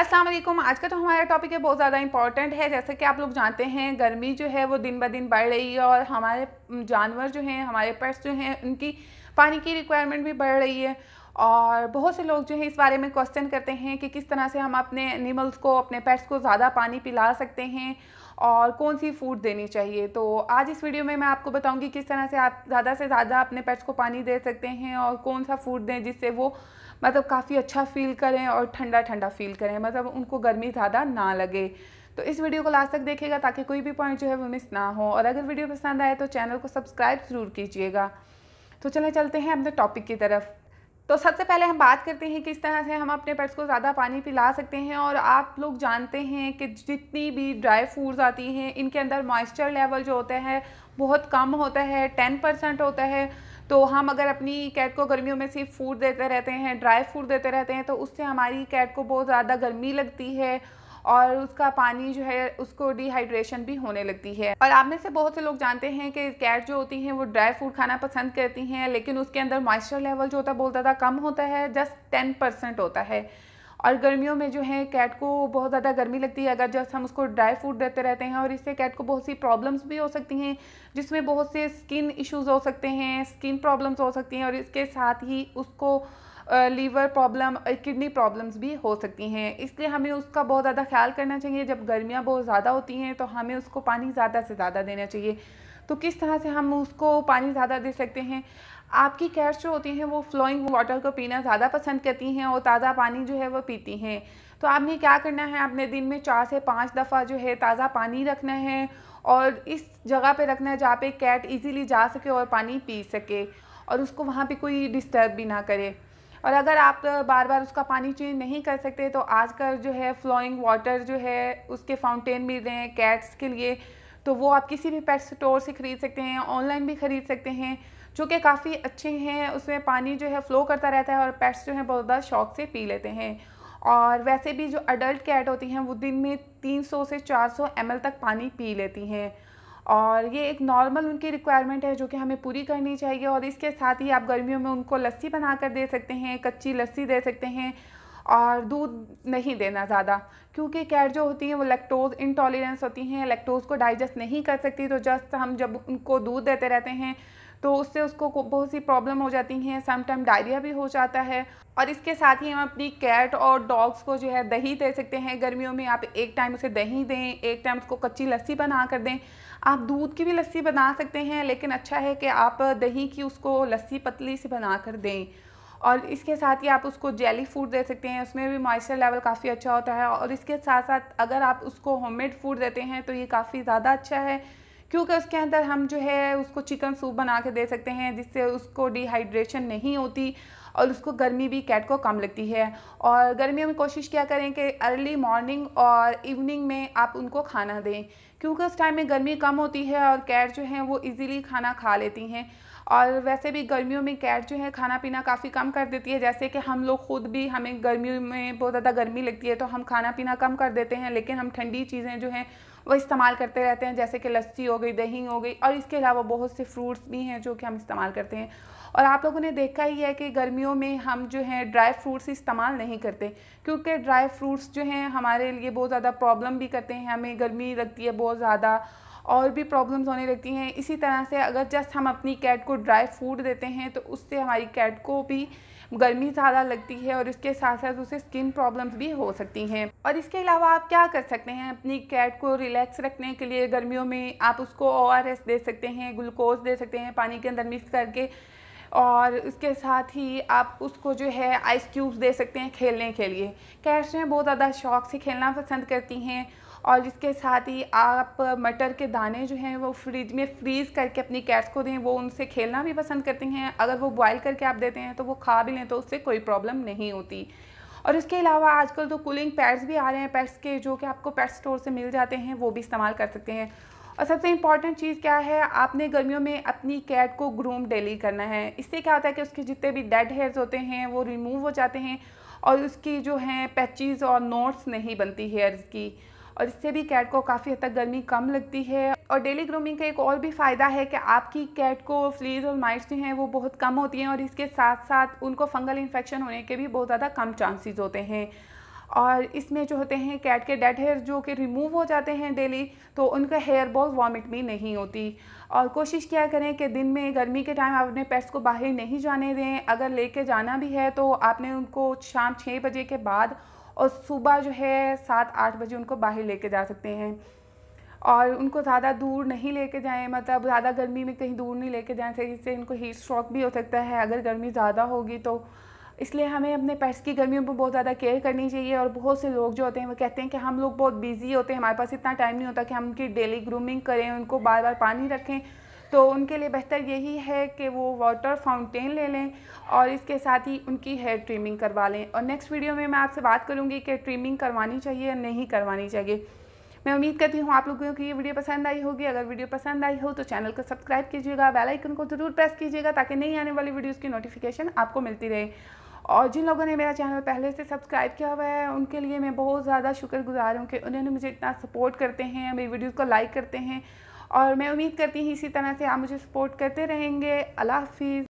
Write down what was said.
अस्सलाम वालेकुम आज का तो हमारा टॉपिक है बहुत ज़्यादा इंपॉर्टेंट है जैसे कि आप लोग जानते हैं गर्मी जो है वो दिन ब दिन बढ़ रही है और हमारे जानवर जो हैं हमारे पेट्स जो हैं उनकी पानी की रिक्वायरमेंट भी बढ़ रही है और बहुत से लोग जो हैं इस बारे में क्वेश्चन करते हैं कि किस तरह से हम अपने एनिमल्स को अपने पेट्स को ज़्यादा पानी पिला सकते हैं और कौन सी फूड देनी चाहिए तो आज इस वीडियो में मैं आपको बताऊंगी किस तरह से आप ज़्यादा से ज़्यादा अपने पेट्स को पानी दे सकते हैं और कौन सा फूड दें जिससे वो मतलब काफ़ी अच्छा फील करें और ठंडा ठंडा फील करें मतलब उनको गर्मी ज़्यादा ना लगे तो इस वीडियो को लास्ट तक देखेगा ताकि कोई भी पॉइंट जो है वो मिस ना हो और अगर वीडियो पसंद आए तो चैनल को सब्सक्राइब ज़रूर कीजिएगा तो चले चलते हैं अपने टॉपिक की तरफ तो सबसे पहले हम बात करते हैं किस तरह से हम अपने पेट्स को ज़्यादा पानी पिला सकते हैं और आप लोग जानते हैं कि जितनी भी ड्राई फ्रूट्स आती हैं इनके अंदर मॉइस्चर लेवल जो होता है बहुत कम होता है टेन परसेंट होता है तो हम अगर अपनी कैट को गर्मियों में सिर्फ फूड देते रहते हैं ड्राई फ्रूट देते रहते हैं तो उससे हमारी कैट को बहुत ज़्यादा गर्मी लगती है और उसका पानी जो है उसको डिहाइड्रेशन भी होने लगती है और आप में से बहुत से लोग जानते हैं कि कैट जो होती हैं वो ड्राई फ्रूट खाना पसंद करती हैं लेकिन उसके अंदर मॉइस्चर लेवल जो होता है बहुत ज़्यादा कम होता है जस्ट टेन परसेंट होता है और गर्मियों में जो है कैट को बहुत ज़्यादा गर्मी लगती है अगर जब हम उसको ड्राई फ्रूट देते रहते हैं और इससे कैट को बहुत सी प्रॉब्लम्स भी हो सकती हैं जिसमें बहुत से स्किन इश्यूज हो सकते हैं स्किन प्रॉब्लम्स हो सकती हैं और इसके साथ ही उसको लीवर प्रॉब्लम किडनी प्रॉब्लम्स भी हो सकती हैं इसलिए हमें उसका बहुत ज़्यादा ख्याल करना चाहिए जब गर्मियाँ बहुत ज़्यादा होती हैं तो हमें उसको पानी ज़्यादा से ज़्यादा देना चाहिए तो किस तरह से हम उसको पानी ज़्यादा दे सकते हैं आपकी कैट्स जो होती हैं वो फ्लोइंग वाटर को पीना ज़्यादा पसंद करती हैं और ताज़ा पानी जो है वो पीती हैं तो आपने क्या करना है आपने दिन में चार से पाँच दफ़ा जो है ताज़ा पानी रखना है और इस जगह पे रखना है जहाँ पे कैट इजीली जा सके और पानी पी सके और उसको वहाँ पे कोई डिस्टर्ब भी ना करे और अगर आप बार बार उसका पानी चेंज नहीं कर सकते तो आजकल जो है फ्लोइंग वाटर जो है उसके फाउंटेन भी रहे हैं कैट्स के लिए तो वो आप किसी भी पेट स्टोर से ख़रीद सकते हैं ऑनलाइन भी ख़रीद सकते हैं जो कि काफ़ी अच्छे हैं उसमें पानी जो है फ़्लो करता रहता है और पेट्स जो हैं बहुत ज़्यादा शौक से पी लेते हैं और वैसे भी जो अडल्ट कैट होती हैं वो दिन में 300 से 400 सौ तक पानी पी लेती हैं और ये एक नॉर्मल उनकी रिक्वायरमेंट है जो कि हमें पूरी करनी चाहिए और इसके साथ ही आप गर्मियों में उनको लस्सी बना कर दे सकते हैं कच्ची लस्सी दे सकते हैं और दूध नहीं देना ज़्यादा क्योंकि कैट जो होती हैं वो लैक्टोज़ इंटॉलरेंस होती हैं लैक्टोज़ को डाइजेस्ट नहीं कर सकती तो जस्ट हम जब उनको दूध देते रहते हैं तो उससे उसको बहुत सी प्रॉब्लम हो जाती हैं समटाइम डायरिया भी हो जाता है और इसके साथ ही हम अपनी कैट और डॉग्स को जो है दही दे सकते हैं गर्मियों में आप एक टाइम उसे दही दें एक टाइम उसको कच्ची लस्सी बना कर दें आप दूध की भी लस्सी बना सकते हैं लेकिन अच्छा है कि आप दही की उसको लस्सी पतली से बना कर दें और इसके साथ ही आप उसको जेली फूड दे सकते हैं उसमें भी मॉइस्चर लेवल काफ़ी अच्छा होता है और इसके साथ साथ अगर आप उसको होममेड फूड देते हैं तो ये काफ़ी ज़्यादा अच्छा है क्योंकि उसके अंदर हम जो है उसको चिकन सूप बना के दे सकते हैं जिससे उसको डिहाइड्रेशन नहीं होती और उसको गर्मी भी कैट को कम लगती है और गर्मियों में कोशिश क्या करें कि अर्ली मॉर्निंग और इवनिंग में आप उनको खाना दें क्योंकि उस टाइम में गर्मी कम होती है और कैट जो हैं वो इजीली खाना खा लेती हैं और वैसे भी गर्मियों में कैट जो है खाना पीना काफ़ी कम कर देती है जैसे कि हम लोग ख़ुद भी हमें गर्मियों में बहुत ज़्यादा गर्मी लगती है तो हम खाना पीना कम कर देते हैं लेकिन हम ठंडी चीज़ें जो हैं वो इस्तेमाल करते रहते हैं जैसे कि लस्सी हो गई दही हो गई और इसके अलावा बहुत से फ्रूट्स भी हैं जो कि हम इस्तेमाल करते हैं और आप लोगों ने देखा ही है कि गर्मियों में हम जो है ड्राई फ्रूट्स इस्तेमाल नहीं करते क्योंकि ड्राई फ्रूट्स जो हैं हमारे लिए बहुत ज़्यादा प्रॉब्लम भी करते हैं हमें गर्मी लगती है बहुत ज़्यादा और भी प्रॉब्लम्स होने लगती हैं इसी तरह से अगर जस्ट हम अपनी कैट को ड्राई फूड देते हैं तो उससे हमारी कैट को भी गर्मी ज़्यादा लगती है और इसके साथ साथ उसे स्किन प्रॉब्लम्स भी हो सकती हैं और इसके अलावा आप क्या कर सकते हैं अपनी कैट को रिलैक्स रखने के लिए गर्मियों में आप उसको ओ दे सकते हैं ग्लूकोज दे सकते हैं पानी के अंदर मिक्स करके और उसके साथ ही आप उसको जो है आइस क्यूब्स दे सकते हैं खेलने के लिए कैट्स में बहुत ज़्यादा शौक से खेलना पसंद करती हैं और इसके साथ ही आप मटर के दाने जो हैं वो फ्रिज में फ्रीज़ करके अपनी कैट्स को दें वो उनसे खेलना भी पसंद करती हैं अगर वो बॉयल करके आप देते हैं तो वो खा भी लें तो उससे कोई प्रॉब्लम नहीं होती और इसके अलावा आजकल तो कूलिंग पैड्स भी आ रहे हैं पैड्स के जो कि आपको पैड स्टोर से मिल जाते हैं वो भी इस्तेमाल कर सकते हैं और सबसे इम्पॉर्टेंट चीज़ क्या है आपने गर्मियों में अपनी कैट को ग्रूम डेली करना है इससे क्या होता है कि उसके जितने भी डेड हेयर्स होते हैं वो रिमूव हो जाते हैं और उसकी जो हैं पैचिज़ और नोट्स नहीं बनती हेयर्स की और इससे भी कैट को काफ़ी हद तक गर्मी कम लगती है और डेली ग्रूमिंग का एक और भी फ़ायदा है कि आपकी कैट को फ्लीज और माइट्स जो हैं वो बहुत कम होती हैं और इसके साथ साथ उनको फंगल इन्फेक्शन होने के भी बहुत ज़्यादा कम चांसेस होते हैं और इसमें जो होते हैं कैट के डेड हेयर जो कि रिमूव हो जाते हैं डेली तो उनका हेयर बॉल वॉमिट भी नहीं होती और कोशिश क्या करें कि दिन में गर्मी के टाइम आप अपने पेट्स को बाहर नहीं जाने दें अगर लेके जाना भी है तो आपने उनको शाम छः बजे के बाद और सुबह जो है सात आठ बजे उनको बाहर लेके जा सकते हैं और उनको ज़्यादा दूर नहीं लेके जाएं मतलब ज़्यादा गर्मी में कहीं दूर नहीं लेके जाएं जिससे इनको हीट स्ट्रोक भी हो सकता है अगर गर्मी ज़्यादा होगी तो इसलिए हमें अपने पेट्स की गर्मियों पर बहुत ज़्यादा केयर करनी चाहिए और बहुत से लोग जो होते हैं वो कहते हैं कि हम लोग बहुत बिज़ी होते हैं हमारे पास इतना टाइम नहीं होता कि हम उनकी डेली ग्रूमिंग करें उनको बार बार पानी रखें तो उनके लिए बेहतर यही है कि वो वाटर फाउंटेन ले लें और इसके साथ ही उनकी हेयर ट्रिमिंग करवा लें और नेक्स्ट वीडियो में मैं आपसे बात करूँगी कि ट्रिमिंग करवानी चाहिए या नहीं करवानी चाहिए मैं उम्मीद करती हूँ आप लोगों को ये वीडियो पसंद आई होगी अगर वीडियो पसंद आई हो तो चैनल को सब्सक्राइब कीजिएगा बेल आइकन को ज़रूर प्रेस कीजिएगा ताकि नई आने वाली वीडियोज़ की नोटिफिकेशन आपको मिलती रहे और जिन लोगों ने मेरा चैनल पहले से सब्सक्राइब किया हुआ है उनके लिए मैं बहुत ज़्यादा शुक्रगुजार हूँ कि उन्होंने मुझे इतना सपोर्ट करते हैं मेरी वीडियोज़ को लाइक करते हैं और मैं उम्मीद करती हूँ इसी तरह से आप मुझे सपोर्ट करते रहेंगे अल्लाह हाफिज़